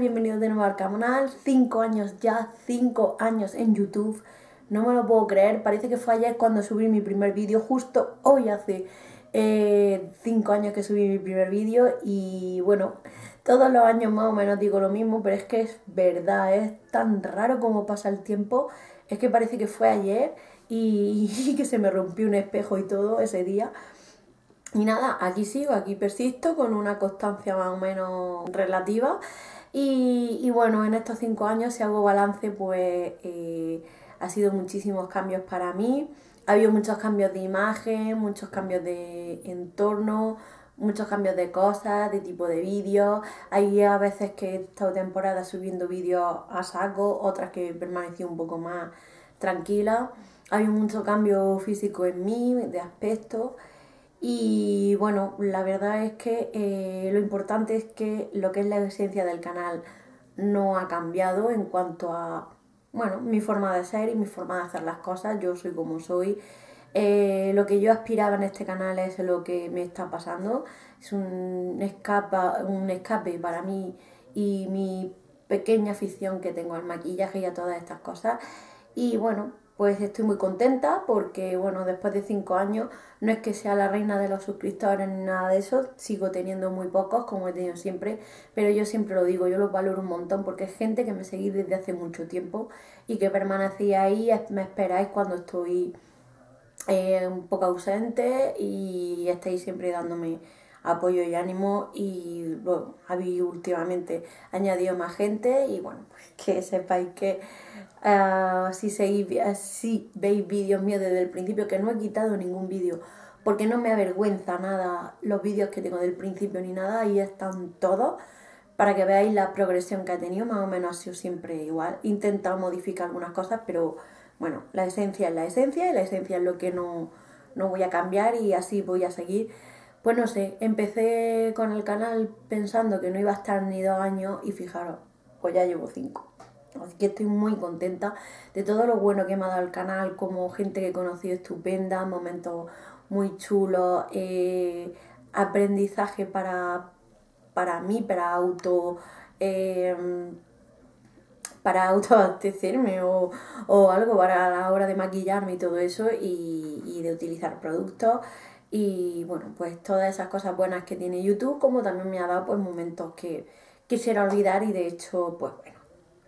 Bienvenidos de nuevo al canal. 5 años ya, 5 años en YouTube. No me lo puedo creer. Parece que fue ayer cuando subí mi primer vídeo. Justo hoy hace 5 eh, años que subí mi primer vídeo. Y bueno, todos los años más o menos digo lo mismo, pero es que es verdad. Es tan raro como pasa el tiempo. Es que parece que fue ayer y que se me rompió un espejo y todo ese día. Y nada, aquí sigo, aquí persisto con una constancia más o menos relativa. Y, bueno, en estos cinco años, si hago balance, pues eh, ha sido muchísimos cambios para mí. Ha habido muchos cambios de imagen, muchos cambios de entorno, muchos cambios de cosas, de tipo de vídeos. Hay a veces que he estado temporada subiendo vídeos a saco, otras que he permanecido un poco más tranquila. Ha habido mucho cambio físico en mí, de aspecto. Y bueno, la verdad es que eh, lo importante es que lo que es la esencia del canal no ha cambiado en cuanto a, bueno, mi forma de ser y mi forma de hacer las cosas. Yo soy como soy. Eh, lo que yo aspiraba en este canal es lo que me está pasando. Es un, un escape para mí y mi pequeña afición que tengo al maquillaje y a todas estas cosas. Y bueno, pues estoy muy contenta porque, bueno, después de cinco años no es que sea la reina de los suscriptores ni nada de eso, sigo teniendo muy pocos como he tenido siempre, pero yo siempre lo digo, yo los valoro un montón porque es gente que me seguís desde hace mucho tiempo y que permanecía ahí, me esperáis cuando estoy eh, un poco ausente y estáis siempre dándome apoyo y ánimo y bueno, habéis últimamente añadido más gente y bueno, pues que sepáis que Ah, si, ah, si veis vídeos míos desde el principio, que no he quitado ningún vídeo, porque no me avergüenza nada los vídeos que tengo del principio ni nada, ahí están todos, para que veáis la progresión que ha tenido, más o menos ha sido siempre igual. He intentado modificar algunas cosas, pero bueno, la esencia es la esencia y la esencia es lo que no, no voy a cambiar y así voy a seguir. Pues no sé, empecé con el canal pensando que no iba a estar ni dos años y fijaros, pues ya llevo cinco. Así que estoy muy contenta de todo lo bueno que me ha dado el canal, como gente que he conocido estupenda, momentos muy chulos, eh, aprendizaje para, para mí, para auto... Em, para autoabastecerme o, algo para la hora de maquillarme y todo eso y, y de utilizar productos y bueno pues todas esas cosas buenas que tiene YouTube como también me ha dado pues momentos que quisiera olvidar y de hecho pues bueno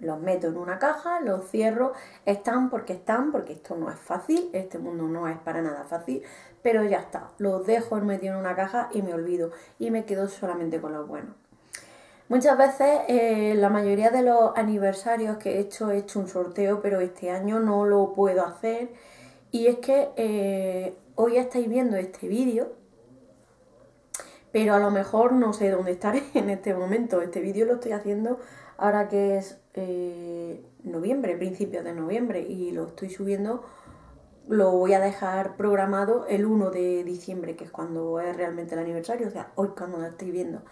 los meto en una caja, los cierro, están porque están, porque esto no es fácil, este mundo no es para nada fácil, pero ya está, los dejo metido en una caja y me olvido y me quedo solamente con los buenos. Muchas veces, eh, la mayoría de los aniversarios que he hecho, he hecho un sorteo, pero este año no lo puedo hacer. Y es que eh, hoy estáis viendo este vídeo, pero a lo mejor no sé dónde estaré en este momento. Este vídeo lo estoy haciendo ahora que es eh, noviembre, principios de noviembre, y lo estoy subiendo, lo voy a dejar programado el 1 de diciembre, que es cuando es realmente el aniversario, o sea, hoy cuando lo estoy viendo.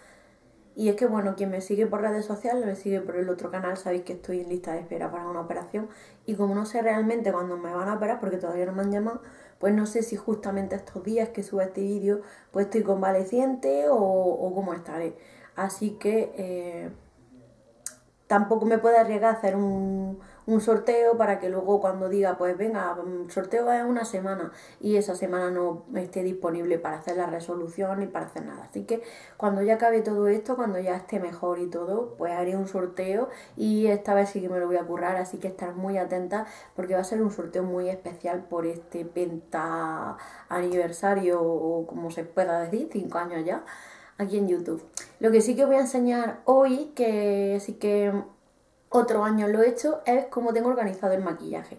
Y es que, bueno, quien me sigue por redes sociales, me sigue por el otro canal, sabéis que estoy en lista de espera para una operación. Y como no sé realmente cuándo me van a operar, porque todavía no me han llamado, pues no sé si justamente estos días que suba este vídeo, pues estoy convaleciente o, o cómo estaré. Así que... Eh, tampoco me puedo arriesgar a hacer un, sorteo para que luego cuando diga, pues venga, mm, sorteo es una semana y esa semana no esté disponible para hacer la resolución ni para hacer nada. Así que cuando ya acabe todo esto, cuando ya esté mejor y todo, pues haré un sorteo y esta vez sí que me lo voy a currar, así que estar muy atenta porque va a ser un sorteo muy especial por este penta aniversario o como se pueda decir, 5 años ya aquí en YouTube. Lo que sí que os voy a enseñar hoy, que sí que otro año lo he hecho, es cómo tengo organizado el maquillaje.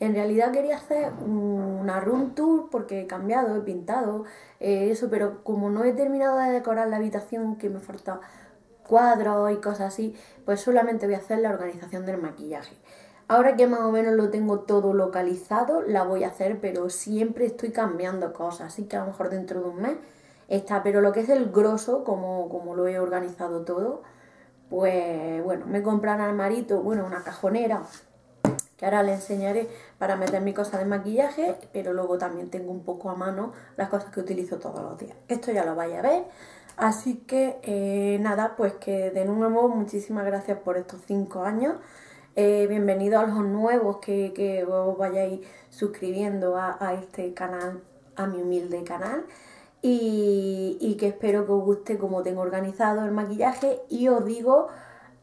En realidad quería hacer una room tour porque he cambiado, he pintado, eh, eso, pero como no he terminado de decorar la habitación, que me falta cuadros y cosas así, pues solamente voy a hacer la organización del maquillaje. Ahora que más o menos lo tengo todo localizado, la voy a hacer, pero siempre estoy cambiando cosas, así que a lo mejor dentro de un mes está, pero lo que es el grosso, como, como lo he organizado todo, pues bueno, me compran al marito bueno, una cajonera, que ahora le enseñaré para meter mi cosa de maquillaje, pero luego también tengo un poco a mano las cosas que utilizo todos los días. Esto ya lo vais a ver. Así que eh, nada, pues que de nuevo muchísimas gracias por estos 5 años. Eh, bienvenidos a los nuevos que, que os vayáis suscribiendo a este canal, a mi humilde canal y, que espero que os guste como tengo organizado el maquillaje y os digo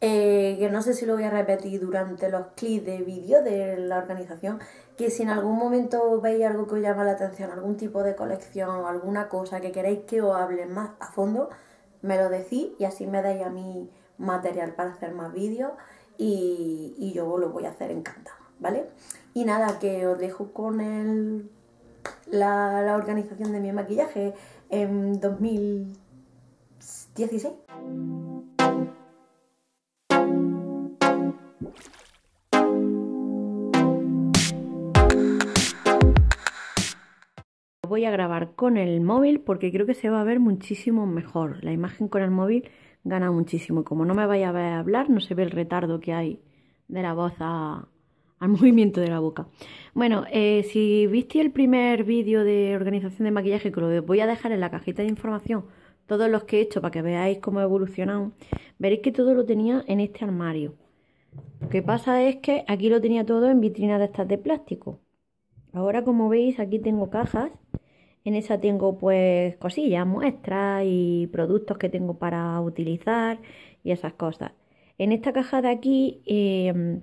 eh, que no sé si lo voy a repetir durante los clips de vídeo de la organización que si en algún momento veis algo que os llama la atención, algún tipo de colección, alguna cosa que queréis que os hable más a fondo, me lo decís y así me dais a mí material para hacer más vídeos y, y yo lo voy a hacer encantado, ¿vale? Y nada, que os dejo con el la, organización de mi maquillaje en 2016. voy a grabar con el móvil porque creo que se va a ver muchísimo mejor. La imagen con el móvil gana muchísimo. Como no me vaya a hablar, no se ve el retardo que hay de la voz a, al movimiento de la boca. Bueno, eh, si viste el primer vídeo de organización de maquillaje, que lo voy a dejar en la cajita de información, todos los que he hecho para que veáis cómo he evolucionado, veréis que todo lo tenía en este armario. Lo que pasa es que aquí lo tenía todo en vitrinas de estas de plástico. Ahora, como veis, aquí tengo cajas. En esa tengo pues cosillas, muestras y productos que tengo para utilizar y esas cosas. En esta caja de aquí... Eh,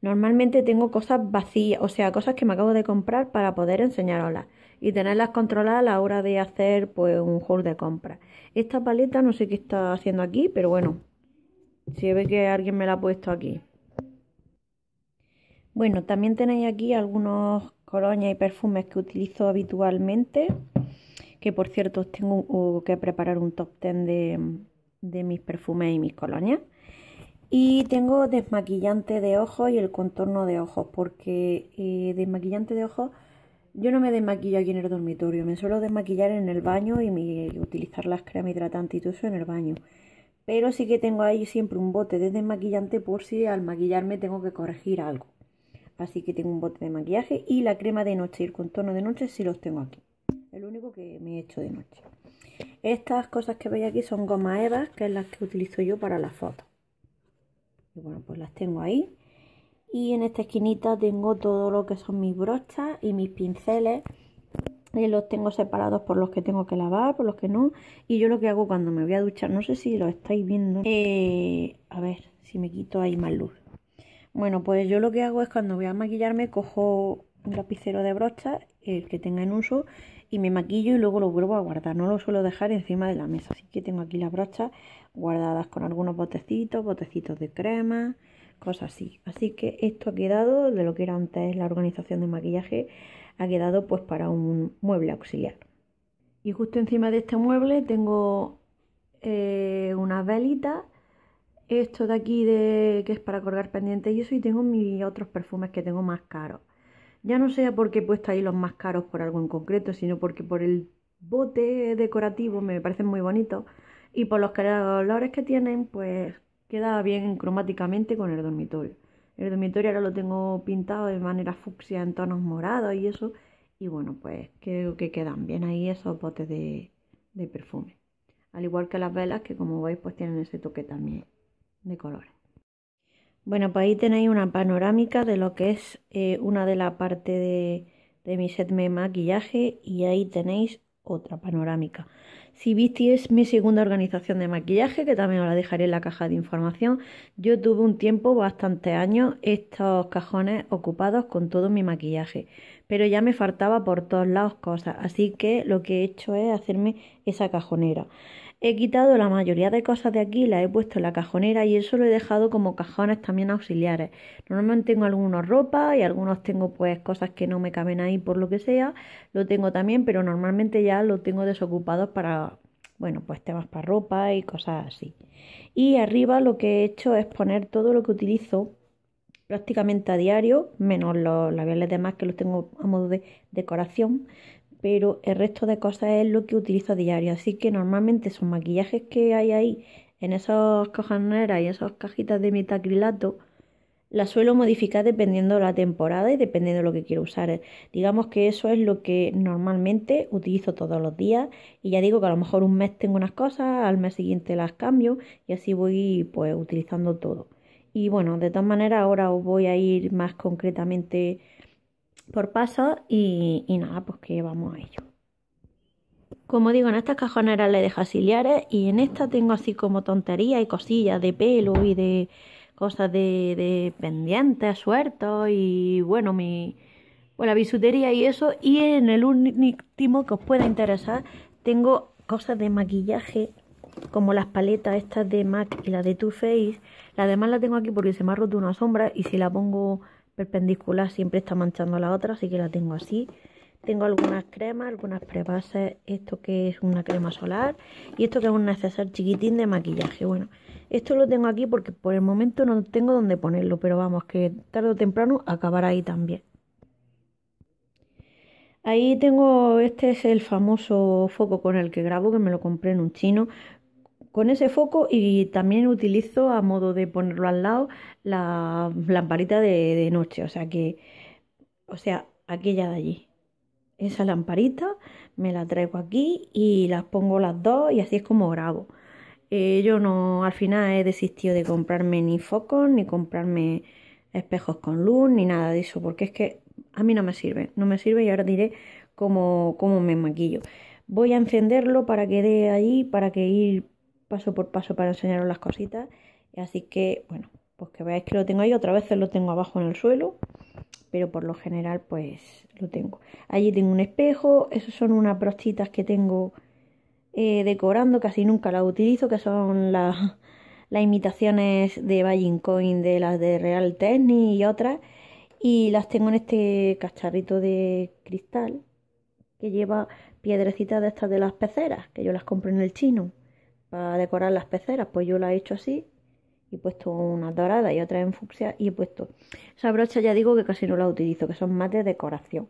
Normalmente tengo cosas vacías, o sea, cosas que me acabo de comprar para poder enseñarlas y tenerlas controladas a la hora de hacer pues un haul de compra. Esta paleta no sé qué está haciendo aquí, pero bueno, si ve que alguien me la ha puesto aquí. Bueno, también tenéis aquí algunos colonias y perfumes que utilizo habitualmente, que por cierto tengo que preparar un top ten de, de mis perfumes y mis colonias. Y tengo desmaquillante de ojos y el contorno de ojos, porque eh, desmaquillante de ojos yo no me desmaquillo aquí en el dormitorio, me suelo desmaquillar en el baño y, utilizar las cremas hidratantes y todo eso en el baño. Pero sí que tengo ahí siempre un bote de desmaquillante por si al maquillarme tengo que corregir algo. Así que tengo un bote de maquillaje y la crema de noche y el contorno de noche sí los tengo aquí. El único que me he hecho de noche. Estas cosas que veis aquí son goma Eva, que es las que utilizo yo para las fotos bueno, pues las tengo ahí. Y en esta esquinita tengo todo lo que son mis brochas y mis pinceles. Y los tengo separados por los que tengo que lavar, por los que no. Y yo lo que hago cuando me voy a duchar, no sé si lo estáis viendo. Eh, a ver, si me quito ahí más luz. Bueno, pues yo lo que hago es cuando voy a maquillarme, cojo un lapicero de brocha, el que tenga en uso, y me maquillo y luego lo vuelvo a guardar. No lo suelo dejar encima de la mesa. Así que tengo aquí las brochas guardadas con algunos botecitos, botecitos de crema, cosas así. Así que esto ha quedado de lo que era antes la organización de maquillaje, ha quedado pues para un mueble auxiliar. Y justo encima de este mueble tengo eh, unas velitas esto de aquí de que es para colgar pendientes y eso y tengo mis otros perfumes que tengo más caros ya no por qué he puesto ahí los más caros por algo en concreto, sino porque por el bote decorativo me parecen muy bonitos y por los colores que tienen, pues queda bien cromáticamente con el dormitorio. El dormitorio ahora lo tengo pintado de manera fucsia en tonos morados y eso. Y bueno, pues creo que quedan bien ahí esos botes de perfume. Al igual que las velas que como veis pues tienen ese toque también de colores. Bueno, pues ahí tenéis una panorámica de lo que es eh, una de la parte de, mi set de maquillaje y ahí tenéis otra panorámica. Si es mi segunda organización de maquillaje, que también os la dejaré en la caja de información, yo tuve un tiempo, bastantes años, estos cajones ocupados con todo mi maquillaje, pero ya me faltaba por todos lados cosas, así que lo que he hecho es hacerme esa cajonera. He quitado la mayoría de cosas de aquí, las he puesto en la cajonera y eso lo he dejado como cajones también auxiliares. Normalmente tengo algunos ropa y algunos tengo pues cosas que no me caben ahí por lo que sea. Lo tengo también, pero normalmente ya lo tengo desocupado para, bueno, pues temas para ropa y cosas así. Y arriba lo que he hecho es poner todo lo que utilizo prácticamente a diario, menos los labiales de más que los tengo a modo de decoración, pero el resto de cosas es lo que utilizo a diario. Así que normalmente esos maquillajes que hay ahí en esas cajoneras y esas cajitas de metacrilato, las suelo modificar dependiendo de la temporada y dependiendo de lo que quiero usar. Digamos que eso es lo que normalmente utilizo todos los días y ya digo que a lo mejor un mes tengo unas cosas, al mes siguiente las cambio y así voy pues utilizando todo. Y bueno, de todas maneras ahora os voy a ir más concretamente por paso y, nada, pues que vamos a ello. Como digo, en estas cajoneras le dejo auxiliares y en esta tengo así como tontería y cosillas de pelo y de cosas de, pendientes, sueltos y bueno, mi bueno, la bisutería y eso. Y en el último que os pueda interesar tengo cosas de maquillaje como las paletas estas de MAC y las de Too Faced. La demás la tengo aquí porque se me ha roto una sombra y si la pongo perpendicular siempre está manchando la otra, así que la tengo así. Tengo algunas cremas, algunas prebases, esto que es una crema solar y esto que es un neceser chiquitín de maquillaje. Bueno, esto lo tengo aquí porque por el momento no tengo dónde ponerlo, pero vamos, que tarde o temprano acabará ahí también. Ahí tengo, este es el famoso foco con el que grabo, que me lo compré en un chino, con ese foco y también utilizo a modo de ponerlo al lado la lamparita de, noche, o sea que, o sea, aquella de allí. Esa lamparita me la traigo aquí y las pongo las dos y así es como grabo. Eh, yo no, al final he desistido de comprarme ni focos, ni comprarme espejos con luz, ni nada de eso, porque es que a mí no me sirve, no me sirve y ahora diré cómo, me maquillo voy a encenderlo para que dé ahí, para que ir paso por paso para enseñaros las cositas. Así que, bueno, pues que veáis que lo tengo ahí. Otra vez lo tengo abajo en el suelo, pero por lo general, pues lo tengo. Allí tengo un espejo, Esas son unas brochitas que tengo eh, decorando, casi nunca las utilizo, que son las, imitaciones de Buying Coin, de las de Real Technic y otras. Y las tengo en este cacharrito de cristal que lleva piedrecitas de estas de las peceras, que yo las compro en el chino para decorar las peceras, pues yo la he hecho así. He puesto una dorada y otra en fucsia y he puesto... Esa brocha ya digo que casi no la utilizo, que son más de decoración.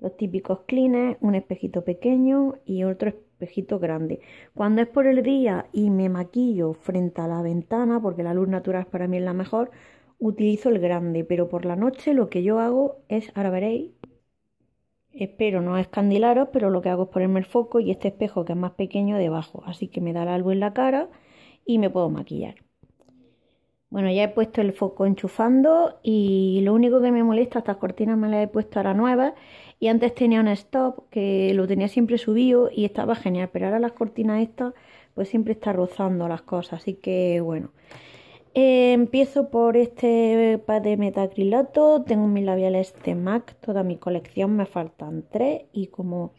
Los típicos clines, un espejito pequeño y otro espejito grande. Cuando es por el día y me maquillo frente a la ventana, porque la luz natural para mí es la mejor, utilizo el grande, pero por la noche lo que yo hago es, ahora veréis, Espero no escandilaros, pero lo que hago es ponerme el foco y este espejo que es más pequeño debajo, así que me da algo en la cara y me puedo maquillar. Bueno, ya he puesto el foco enchufando y lo único que me molesta, estas cortinas me las he puesto ahora nuevas y antes tenía un stop que lo tenía siempre subido y estaba genial, pero ahora las cortinas estas pues siempre está rozando las cosas, así que bueno, eh, empiezo por este pad de metacrilato. Tengo mis labiales de MAC, toda mi colección, me faltan tres y como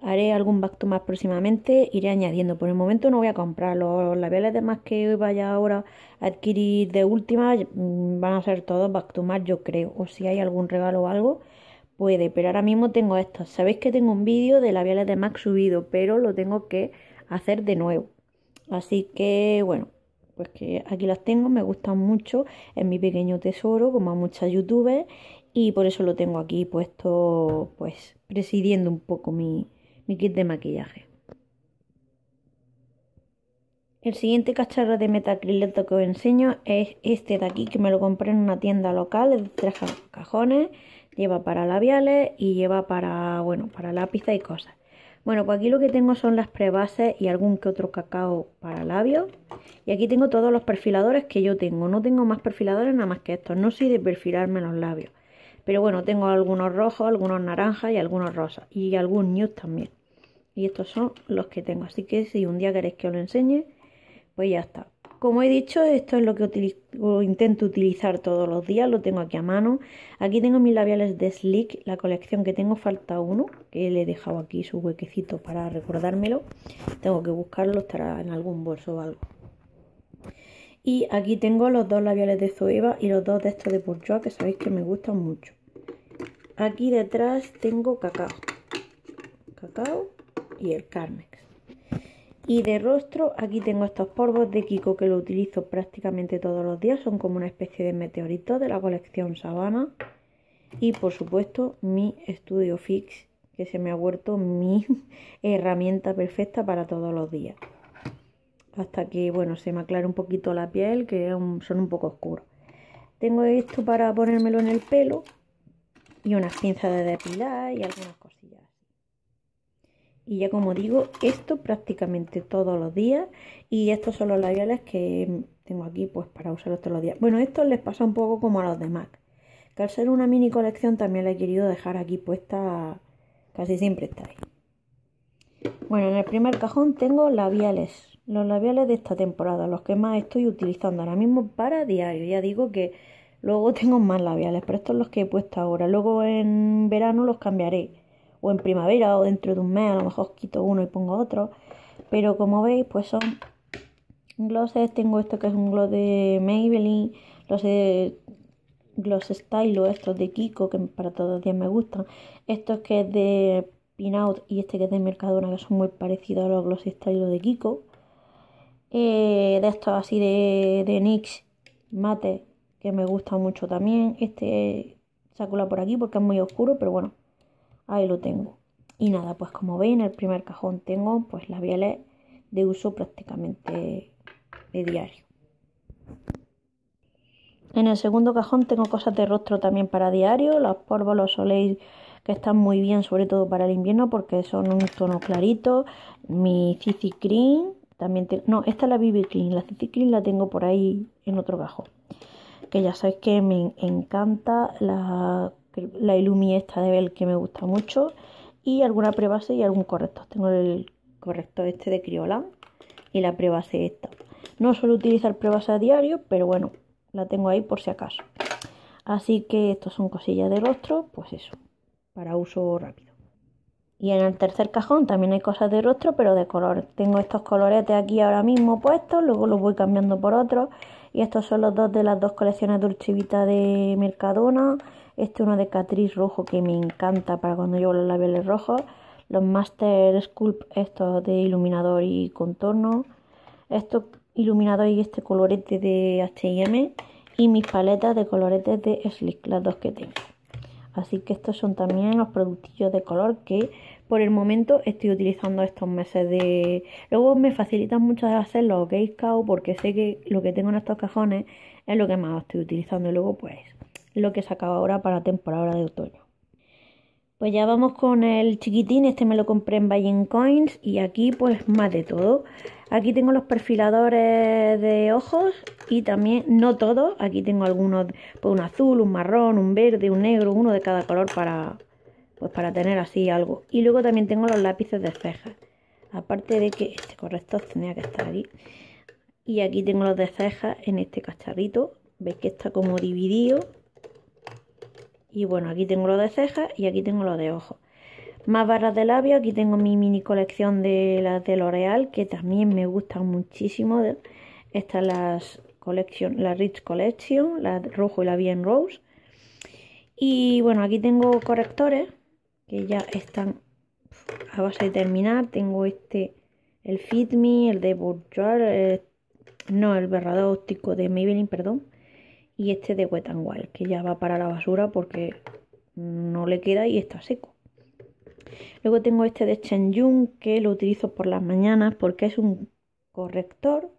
haré algún back más próximamente, iré añadiendo. Por el momento no voy a comprar los labiales de MAC que vaya ahora a adquirir de última, mm, van a ser todos back yo creo. O si hay algún regalo o algo, puede. Pero ahora mismo tengo estos. Sabéis que tengo un vídeo de labiales de MAC subido, pero lo tengo que hacer de nuevo. Así que bueno, pues que aquí las tengo, me gustan mucho, es mi pequeño tesoro, como a muchas youtubers, y por eso lo tengo aquí puesto, pues presidiendo un poco mi, mi kit de maquillaje. El siguiente cacharro de metacrilato que os enseño es este de aquí, que me lo compré en una tienda local, es de tres cajones, lleva para labiales y lleva para, bueno, para lápiz y cosas. Bueno, pues aquí lo que tengo son las prebases y algún que otro cacao para labios. Y aquí tengo todos los perfiladores que yo tengo. No tengo más perfiladores nada más que estos. No soy de perfilarme los labios. Pero bueno, tengo algunos rojos, algunos naranjas y algunos rosas. Y algún nude también. Y estos son los que tengo. Así que si un día queréis que os lo enseñe, pues ya está. Como he dicho, esto es lo que intento utilizar todos los días, lo tengo aquí a mano. Aquí tengo mis labiales de Slick, la colección que tengo, falta uno, que le he dejado aquí su huequecito para recordármelo. Tengo que buscarlo, estará en algún bolso o algo. Y aquí tengo los dos labiales de Zoeva y los dos de estos de Bourjois, que sabéis que me gustan mucho. Aquí detrás tengo cacao. Cacao y el Carmex. Y de rostro, aquí tengo estos polvos de Kiko que lo utilizo prácticamente todos los días. Son como una especie de meteorito de la colección Sabana. Y por supuesto, mi Studio Fix, que se me ha vuelto mi herramienta perfecta para todos los días. Hasta que, bueno, se me aclare un poquito la piel, que son un poco oscuros. Tengo esto para ponérmelo en el pelo. Y unas pinzas de depilar y algunas y ya como digo, esto prácticamente todos los días. Y estos son los labiales que tengo aquí pues para usarlos todos los días. Bueno, estos les pasa un poco como a los de MAC. Que al ser una mini colección también la he querido dejar aquí puesta. Casi siempre está ahí. Bueno, en el primer cajón tengo labiales. Los labiales de esta temporada. Los que más estoy utilizando ahora mismo para diario. Ya digo que luego tengo más labiales. Pero estos son los que he puesto ahora. Luego en verano los cambiaré o en primavera o dentro de un mes, a lo mejor quito uno y pongo otro. Pero como veis, pues son glosses. Tengo esto que es un gloss de Maybelline, los de gloss stylo, estos de Kiko, que para todos los días me gustan. Estos que es de Pinout y este que es de Mercadona, que son muy parecidos a los gloss stylo de Kiko. Eh, de estos así de, de NYX mate, que me gusta mucho también. Este la por aquí porque es muy oscuro, pero bueno, Ahí lo tengo. Y nada, pues como veis en el primer cajón tengo pues labiales de uso prácticamente de diario. En el segundo cajón tengo cosas de rostro también para diario. Los polvos, los soleil que están muy bien, sobre todo para el invierno, porque son un tono clarito. Mi CC Cream, también no, esta es la BB Cream. La CC la tengo por ahí en otro cajón. Que ya sabéis que me encanta la la Illumi esta de Bell que me gusta mucho y alguna prebase y algún correcto Tengo el correcto este de Criolan y la prebase esta. No suelo utilizar prebase a diario, pero bueno, la tengo ahí por si acaso. Así que estos son cosillas de rostro, pues eso, para uso rápido. Y en el tercer cajón también hay cosas de rostro, pero de color. Tengo estos coloretes aquí ahora mismo puestos, luego los voy cambiando por otros. Y estos son los dos de las dos colecciones de de Mercadona. Este uno de Catrice rojo que me encanta para cuando llevo los labiales rojos. Los Master Sculpt estos de iluminador y contorno. Estos iluminadores y este colorete de H&M. Y mis paletas de coloretes de Slick, las dos que tengo. Así que estos son también los productillos de color que por el momento estoy utilizando estos meses de... Luego me facilitan mucho hacer los gay porque sé que lo que tengo en estos cajones es lo que más estoy utilizando y luego pues lo que sacaba ahora para temporada de otoño. Pues ya vamos con el chiquitín, este me lo compré en Buying Coins y aquí pues más de todo. Aquí tengo los perfiladores de ojos y también, no todos, aquí tengo algunos, pues un azul, un marrón, un verde, un negro, uno de cada color para, pues para tener así algo. Y luego también tengo los lápices de cejas, aparte de que este corrector tenía que estar ahí. Y aquí tengo los de cejas en este cacharrito, veis que está como dividido y bueno, aquí tengo lo de cejas y aquí tengo lo de ojos. Más barras de labio, aquí tengo mi mini colección de las de L'Oreal, que también me gustan muchísimo. Estas las collection, la Rich Collection, la rojo y la Bien Rose. Y bueno, aquí tengo correctores que ya están a base de terminar. Tengo este, el Fit Me, el de Bourjois, eh, no, el berrador óptico de Maybelline, perdón y este de Wet que ya va para la basura porque no le queda y está seco. Luego tengo este de Chen Yun que lo utilizo por las mañanas porque es un corrector,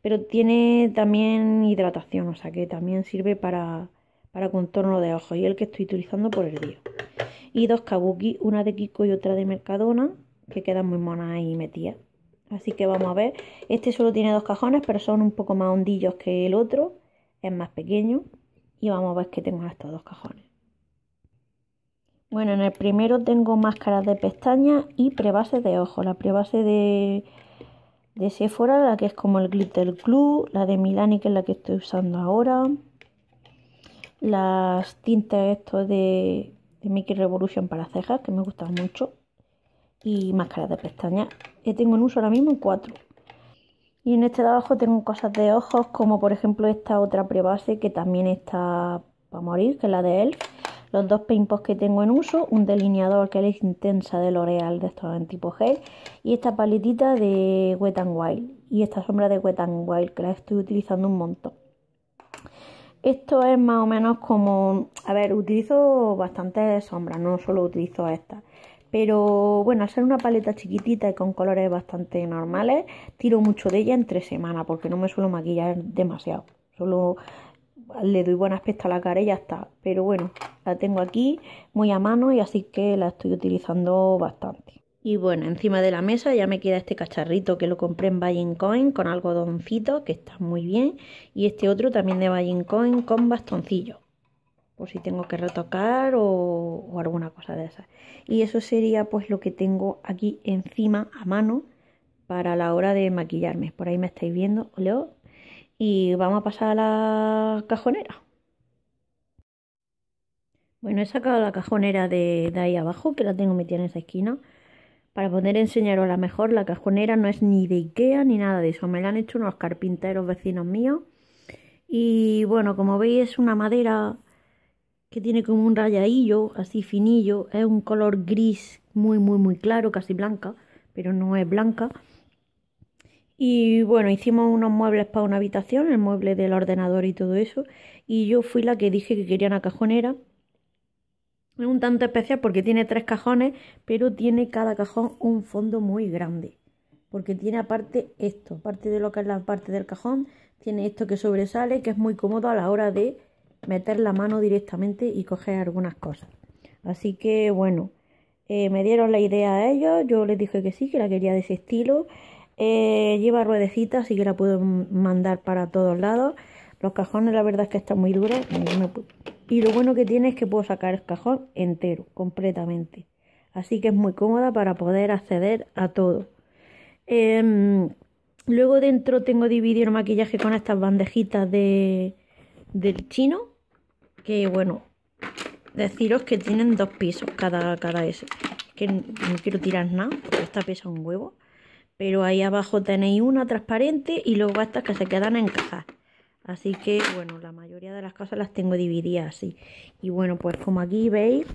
pero tiene también hidratación, o sea que también sirve para, para contorno de ojos y el que estoy utilizando por el día. Y dos kabuki, una de Kiko y otra de Mercadona, que quedan muy monas ahí metidas. Así que vamos a ver. Este solo tiene dos cajones, pero son un poco más hondillos que el otro es más pequeño y vamos a ver que tengo estos dos cajones. Bueno, en el primero tengo máscaras de pestañas y prebase de ojo, La prebase de, Sephora, la que es como el Glitter Glue, la de Milani, que es la que estoy usando ahora. Las tintas esto de, de Mickey Revolution para cejas, que me gustan mucho. Y máscaras de pestañas. Que eh, tengo en uso ahora mismo cuatro. Y en este abajo tengo cosas de ojos, como por ejemplo esta otra prebase que también está para morir, que es la de Elf. Los dos paintpots que tengo en uso, un delineador que es intensa de L'Oreal de estos en tipo gel y esta paletita de Wet n Wild y esta sombra de Wet n Wild que la estoy utilizando un montón. Esto es más o menos como, a ver, utilizo bastantes sombras, no solo utilizo estas pero bueno, al ser una paleta chiquitita y con colores bastante normales, tiro mucho de ella entre semana porque no me suelo maquillar demasiado. Solo le doy buen aspecto a la cara y ya está. Pero bueno, la tengo aquí muy a mano y así que la estoy utilizando bastante. Y bueno, encima de la mesa ya me queda este cacharrito que lo compré en Buying Coin con algodoncito, que está muy bien. Y este otro también de Buying Coin con bastoncillo por si tengo que retocar o, alguna cosa de esas. Y eso sería pues lo que tengo aquí encima a mano para la hora de maquillarme. Por ahí me estáis viendo, Leo Y vamos a pasar a la cajonera. Bueno, he sacado la cajonera de, de ahí abajo, que la tengo metida en esa esquina. Para poder enseñaros la mejor, la cajonera no es ni de Ikea ni nada de eso. Me la han hecho unos carpinteros vecinos míos. Y bueno, como veis es una madera que tiene como un rayadillo así finillo, es un color gris muy muy muy claro, casi blanca, pero no es blanca. Y bueno, hicimos unos muebles para una habitación, el mueble del ordenador y todo eso, y yo fui la que dije que quería una cajonera. Es un tanto especial porque tiene tres cajones, pero tiene cada cajón un fondo muy grande. Porque tiene aparte esto, aparte de lo que es la parte del cajón, tiene esto que sobresale, que es muy cómodo a la hora de meter la mano directamente y coger algunas cosas. Así que bueno, eh, me dieron la idea a ellos, yo les dije que sí, que la quería de ese estilo. Eh, lleva ruedecitas, así que la puedo mandar para todos lados. Los cajones la verdad es que están muy duros. Y lo bueno que tiene es que puedo sacar el cajón entero, completamente. Así que es muy cómoda para poder acceder a todo. Em, luego dentro tengo dividido el maquillaje con estas bandejitas de, del chino que bueno, deciros que tienen dos pisos cada, cada ese. Que no quiero tirar nada, porque esta pesa un huevo. Pero ahí abajo tenéis una transparente y luego estas que se quedan en cajas. Así que, bueno, la mayoría de las cosas las tengo divididas así. Y bueno, pues como aquí veis,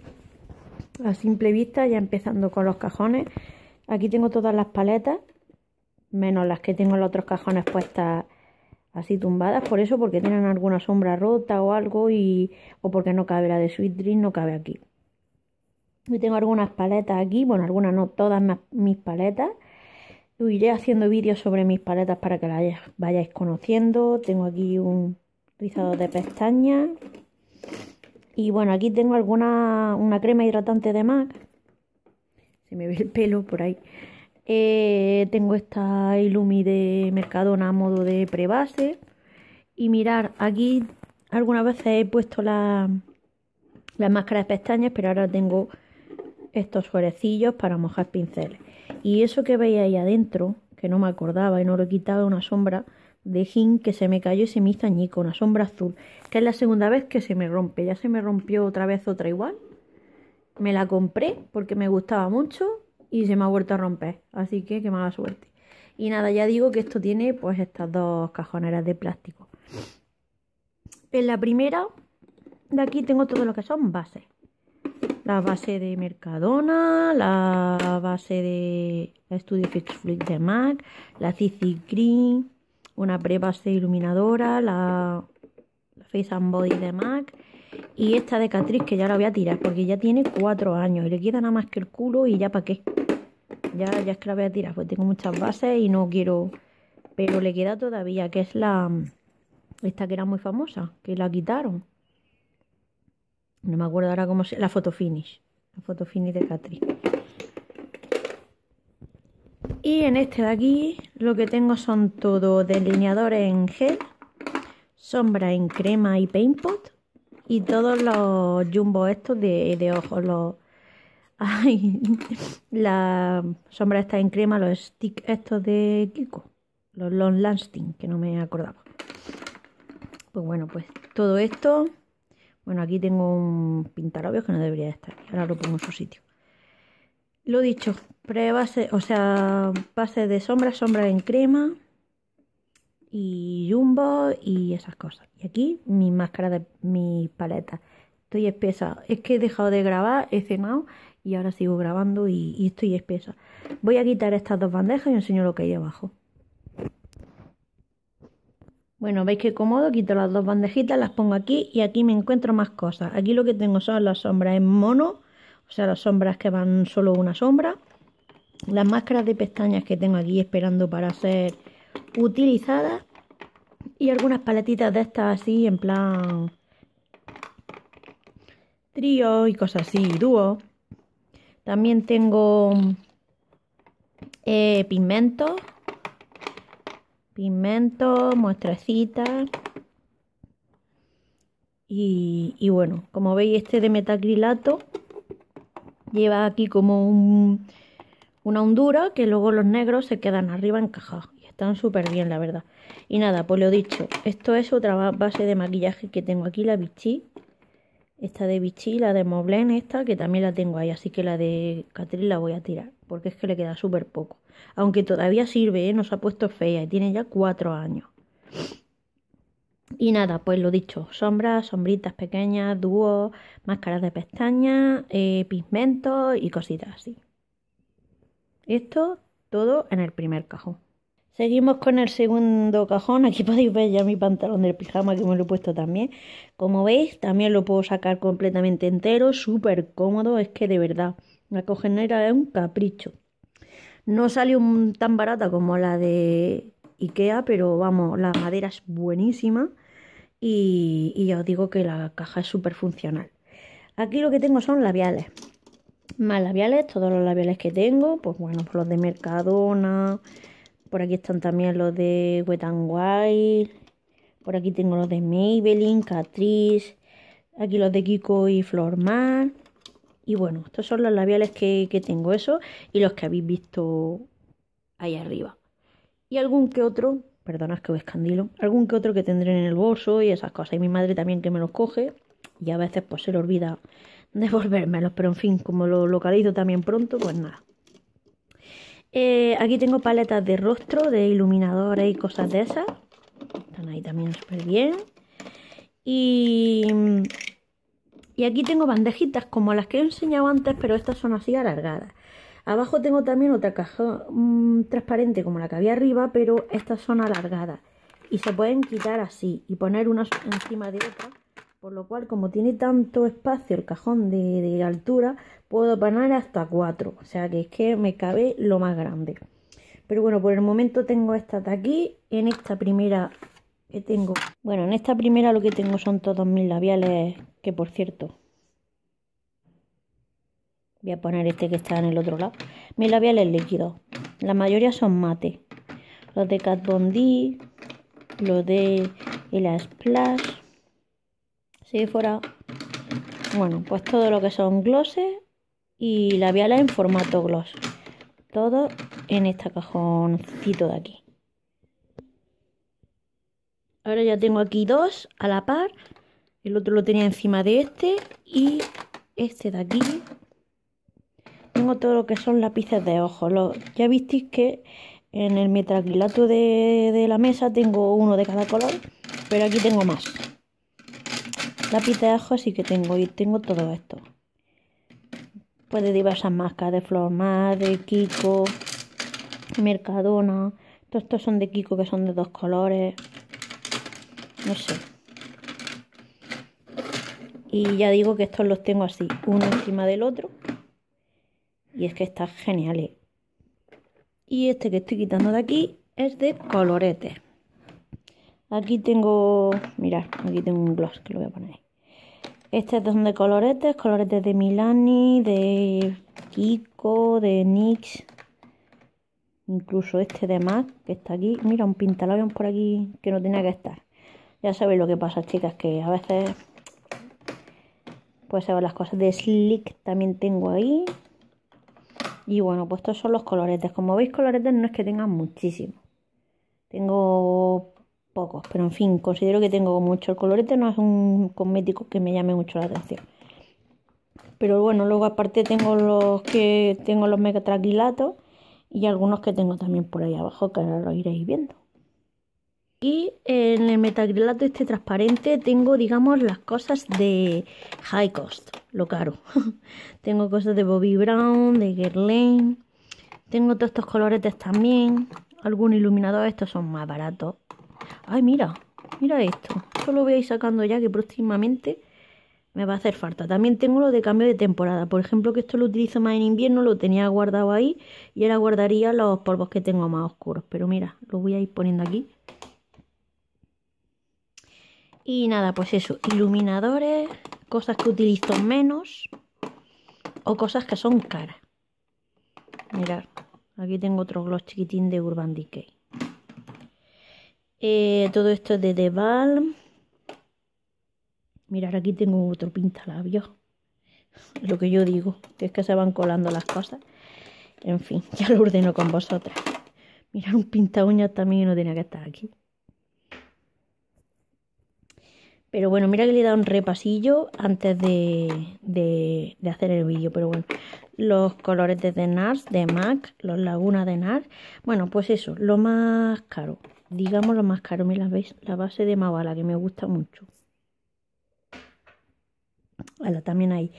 a simple vista, ya empezando con los cajones. Aquí tengo todas las paletas, menos las que tengo en los otros cajones puestas así tumbadas por eso, porque tienen alguna sombra rota o algo y o porque no cabe la de Sweet Dream, no cabe aquí. y tengo algunas paletas aquí, bueno, algunas no, todas mis paletas. iré haciendo vídeos sobre mis paletas para que las vayáis conociendo. Tengo aquí un rizado de pestañas. Y bueno, aquí tengo alguna una crema hidratante de MAC. Se me ve el pelo por ahí. Eh, tengo esta ilumi de Mercadona a modo de prebase. Y mirar, aquí algunas veces he puesto las máscaras de pestañas, pero ahora tengo estos suerecillos para mojar pinceles. Y eso que veía ahí adentro, que no me acordaba y no lo he quitado, una sombra de gin que se me cayó y se me hizo añico, una sombra azul, que es la segunda vez que se me rompe. Ya se me rompió otra vez otra igual. Me la compré porque me gustaba mucho y se me ha vuelto a romper. Así que qué mala suerte. Y nada, ya digo que esto tiene pues estas dos cajoneras de plástico. En la primera de aquí tengo todo lo que son bases. La base de Mercadona, la base de Studio Fix Fluid de MAC, la CC Green, una pre-base iluminadora, la Face and Body de MAC, y esta de Catriz que ya la voy a tirar porque ya tiene cuatro años y le queda nada más que el culo y ya para qué. Ya, ya es que la voy a tirar, pues tengo muchas bases y no quiero... Pero le queda todavía, que es la... Esta que era muy famosa, que la quitaron. No me acuerdo ahora cómo se... La foto finish. La foto finish de Catriz. Y en este de aquí lo que tengo son todo delineadores en gel, sombra en crema y paint pot y todos los jumbos estos de, ojos, los... la sombra está en crema, los sticks estos de Kiko, los long lasting, que no me acordaba. Pues bueno, pues todo esto... Bueno, aquí tengo un obvio que no debería estar. Ahora lo pongo en su sitio. Lo dicho, pre -base, o sea, base de sombra, sombra en crema, y Jumbo y esas cosas. Y aquí mi máscara de mi paleta. Estoy espesa. Es que he dejado de grabar, he cenado y ahora sigo grabando y, estoy espesa. Voy a quitar estas dos bandejas y os enseño lo que hay abajo. Bueno, veis que cómodo, quito las dos bandejitas, las pongo aquí y aquí me encuentro más cosas. Aquí lo que tengo son las sombras en mono, o sea, las sombras que van solo una sombra. Las máscaras de pestañas que tengo aquí esperando para hacer utilizadas y algunas paletitas de estas así en plan trío y cosas así, dúo. También tengo eh, pigmentos, pigmentos, muestrecitas. Y, bueno, como veis este de metacrilato lleva aquí como una hondura que luego los negros se quedan arriba encajados están súper bien, la verdad. Y nada, pues lo dicho, esto es otra base de maquillaje que tengo aquí, la Vichy. Esta de Vichy, la de Moblen. esta, que también la tengo ahí, así que la de Catril la voy a tirar, porque es que le queda súper poco. Aunque todavía sirve, ¿eh? nos ha puesto fea y tiene ya cuatro años. Y nada, pues lo dicho, sombras, sombritas pequeñas, dúos, máscaras de pestañas, eh, pigmentos y cositas así. Esto todo en el primer cajón. Seguimos con el segundo cajón. Aquí podéis ver ya mi pantalón del pijama que me lo he puesto también. Como veis, también lo puedo sacar completamente entero, súper cómodo. Es que de verdad, la cogenera es un capricho. No salió tan barata como la de Ikea, pero vamos, la madera es buenísima. Y, ya os digo que la caja es súper funcional. Aquí lo que tengo son labiales. Más labiales, todos los labiales que tengo. Pues bueno, los de Mercadona por aquí están también los de Wet Wild. Por aquí tengo los de Maybelline, Catrice. Aquí los de Kiko y Florman. Y bueno, estos son los labiales que, tengo eso y los que habéis visto ahí arriba. Y algún que otro, perdonad que os escandilo, algún que otro que tendré en el bolso y esas cosas. Y mi madre también que me los coge y a veces pues se le olvida devolvérmelos. Pero en fin, como lo localizo también pronto, pues nada. Eh, aquí tengo paletas de rostro, de iluminadores y cosas de esas. Están ahí también súper bien. Y, y aquí tengo bandejitas como las que he enseñado antes, pero estas son así alargadas. Abajo tengo también otra caja mm, transparente como la que había arriba, pero estas son alargadas. Y se pueden quitar así y poner unas encima de otra. Por lo cual, como tiene tanto espacio el cajón de altura, puedo poner hasta cuatro. O sea que es que me cabe lo más grande. Pero bueno, por el momento tengo estas de aquí. En esta primera que tengo... Bueno, en esta primera lo que tengo son todos mis labiales. Que por cierto... Voy a poner este que está en el otro lado. Mis labiales líquidos. La mayoría son mate. Los de Cat D. Los de la Splash. Si fuera... Bueno, pues todo lo que son glosses y labiales en formato gloss. Todo en este cajoncito de aquí. Ahora ya tengo aquí dos a la par. El otro lo tenía encima de este y este de aquí. Tengo todo lo que son lápices de ojos. ya visteis que en el metraquilato de, de la mesa tengo uno de cada color, pero aquí tengo más. Lápiz de ojos sí que tengo y tengo todo esto. Puede de diversas marcas, de Flor de Kiko, Mercadona. Todos estos son de Kiko que son de dos colores. No sé. Y ya digo que estos los tengo así, uno encima del otro. Y es que está genial. Y este que estoy quitando de aquí es de colorete. Aquí tengo, mirad, aquí tengo un gloss que lo voy a poner ahí. Este son de coloretes, coloretes de Milani, de Kiko, de NYX. Incluso este de MAC, que está aquí. Mira, un pintalabios por aquí que no tenía que estar. Ya sabéis lo que pasa, chicas, que a veces... Pues se van las cosas de Slick también tengo ahí. Y bueno, pues estos son los coloretes. Como veis, coloretes no es que tengan muchísimo. Tengo pocos, pero en fin, considero que tengo mucho. El colorete no es un cosmético que me llame mucho la atención. Pero bueno, luego aparte tengo los que tengo los megatraquilatos y algunos que tengo también por ahí abajo que ahora lo iréis viendo. Y en el metacrilato este transparente tengo, digamos, las cosas de high cost, lo caro. tengo cosas de Bobby Brown, de Guerlain. Tengo todos estos coloretes también. Algunos iluminador estos son más baratos. Ay, mira, mira esto. Esto lo voy a ir sacando ya que próximamente me va a hacer falta. También tengo lo de cambio de temporada. Por ejemplo, que esto lo utilizo más en invierno, lo tenía guardado ahí y ahora guardaría los polvos que tengo más oscuros. Pero mira, lo voy a ir poniendo aquí. Y nada, pues eso, iluminadores, cosas que utilizo menos o cosas que son caras. Mirad, aquí tengo otro gloss chiquitín de Urban Decay. Eh, todo esto es de Deval. Mirar, aquí tengo otro pintalabios. Lo que yo digo, que es que se van colando las cosas. En fin, ya lo ordeno con vosotras. Mirad, un pinta uñas también no tenía que estar aquí. Pero bueno, mira que le he dado un repasillo antes de, de, hacer el vídeo. Pero bueno, los colores de Nars, de MAC, los lagunas de Nars. Bueno, pues eso, lo más caro digamos lo más caro, me la, la base de Mavala, que me gusta mucho. también hay.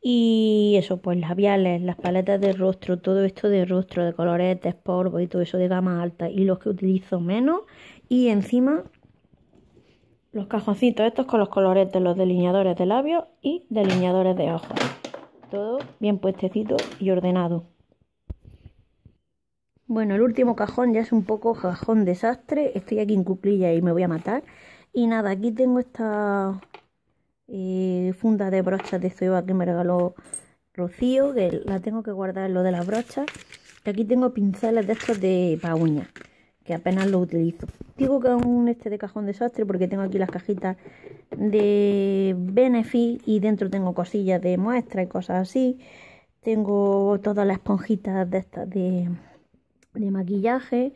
Y eso, pues labiales, las paletas de rostro, todo esto de rostro, de coloretes, polvo y todo eso de gama alta. Y los que utilizo menos. Y encima los cajoncitos estos con los coloretes, los delineadores de labios y delineadores de ojos. Todo bien puestecito y ordenado. Bueno, el último cajón ya es un poco cajón desastre. Estoy aquí en cuclilla y me voy a matar. Y nada, aquí tengo esta eh, funda de brochas de ceba que me regaló Rocío, que la tengo que guardar en lo de las brochas. Y aquí tengo pinceles de estos de pa' que apenas lo utilizo. Digo que aún un este de cajón desastre porque tengo aquí las cajitas de Benefit y dentro tengo cosillas de muestra y cosas así. Tengo todas las esponjitas de estas de de maquillaje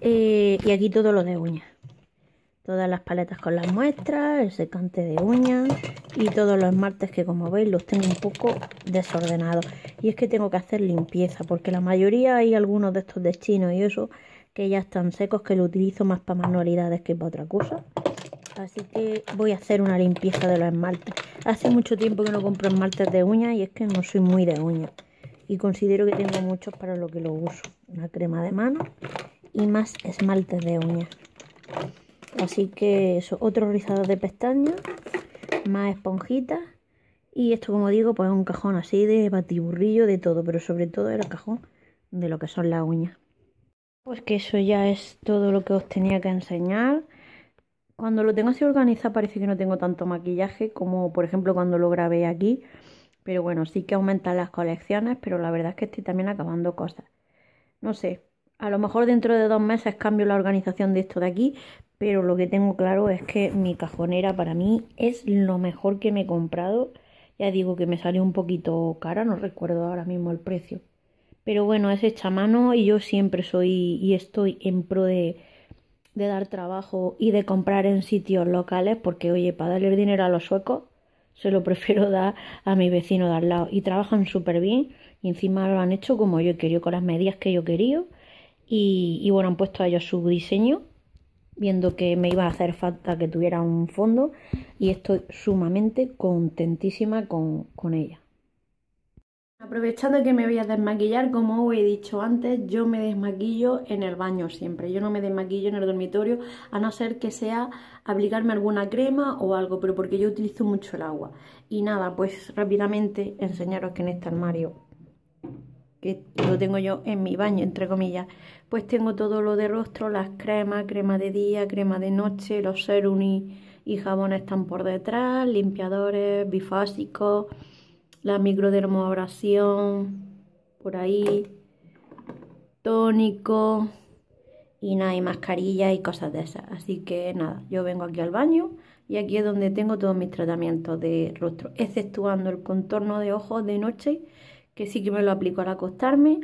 eh, y aquí todo lo de uñas. Todas las paletas con las muestras, el secante de uñas y todos los esmaltes que como veis los tengo un poco desordenados. Y es que tengo que hacer limpieza porque la mayoría hay algunos de estos de chino y eso que ya están secos que lo utilizo más para manualidades que para otra cosa. Así que voy a hacer una limpieza de los esmaltes. Hace mucho tiempo que no compro esmaltes de uñas y es que no soy muy de uñas y considero que tengo muchos para lo que lo uso. Una crema de mano y más esmaltes de uñas. Así que eso, otro rizado de pestañas, más esponjitas y esto como digo pues un cajón así de batiburrillo de todo, pero sobre todo el cajón de lo que son las uñas. Pues que eso ya es todo lo que os tenía que enseñar. Cuando lo tengo así organizado parece que no tengo tanto maquillaje como por ejemplo cuando lo grabé aquí pero bueno, sí que aumentan las colecciones, pero la verdad es que estoy también acabando cosas. No sé, a lo mejor dentro de dos meses cambio la organización de esto de aquí, pero lo que tengo claro es que mi cajonera para mí es lo mejor que me he comprado. Ya digo que me salió un poquito cara, no recuerdo ahora mismo el precio. Pero bueno, es hecha mano y yo siempre soy y estoy en pro de, de dar trabajo y de comprar en sitios locales porque, oye, para darle dinero a los suecos se lo prefiero dar a mi vecino de al lado. Y trabajan súper bien y encima lo han hecho como yo quería, con las medidas que yo quería. Y, y, bueno, han puesto a ellos su diseño, viendo que me iba a hacer falta que tuviera un fondo. Y estoy sumamente contentísima con, con ella. Aprovechando que me voy a desmaquillar, como os he dicho antes, yo me desmaquillo en el baño siempre. Yo no me desmaquillo en el dormitorio, a no ser que sea aplicarme alguna crema o algo, pero porque yo utilizo mucho el agua. Y nada, pues rápidamente enseñaros que en este armario, que lo tengo yo en mi baño, entre comillas, pues tengo todo lo de rostro, las cremas, crema de día, crema de noche, los serums y, y jabones están por detrás, limpiadores, bifásicos la microdermoabrasión, por ahí, tónico y nada, y mascarilla y cosas de esas. Así que nada, yo vengo aquí al baño y aquí es donde tengo todos mis tratamientos de rostro, exceptuando el contorno de ojos de noche, que sí que me lo aplico al acostarme,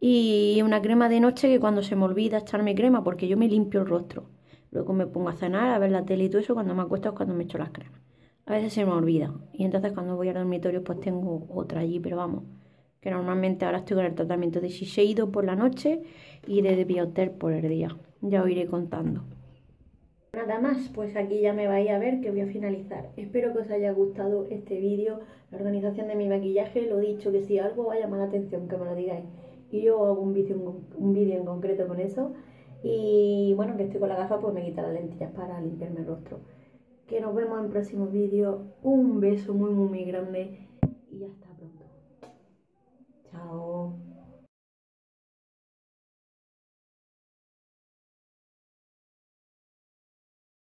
y una crema de noche que cuando se me olvida echarme crema, porque yo me limpio el rostro. Luego me pongo a cenar, a ver la tele y todo eso, cuando me acuesto es cuando me echo las cremas a veces se me olvida. Y entonces cuando voy al dormitorio pues tengo otra allí, pero vamos, que normalmente ahora estoy con el tratamiento de Shiseido por la noche y de hotel por el día. Ya os iré contando. Nada más, pues aquí ya me vais a ver que voy a finalizar. Espero que os haya gustado este vídeo, la organización de mi maquillaje, lo dicho, que si algo va a llamar la atención que me lo digáis. Y yo hago un vídeo un vídeo en concreto con eso. Y bueno, que estoy con la gafa, pues me quita las lentillas para limpiarme el rostro que nos vemos en el próximo vídeo. Un beso muy muy, muy grande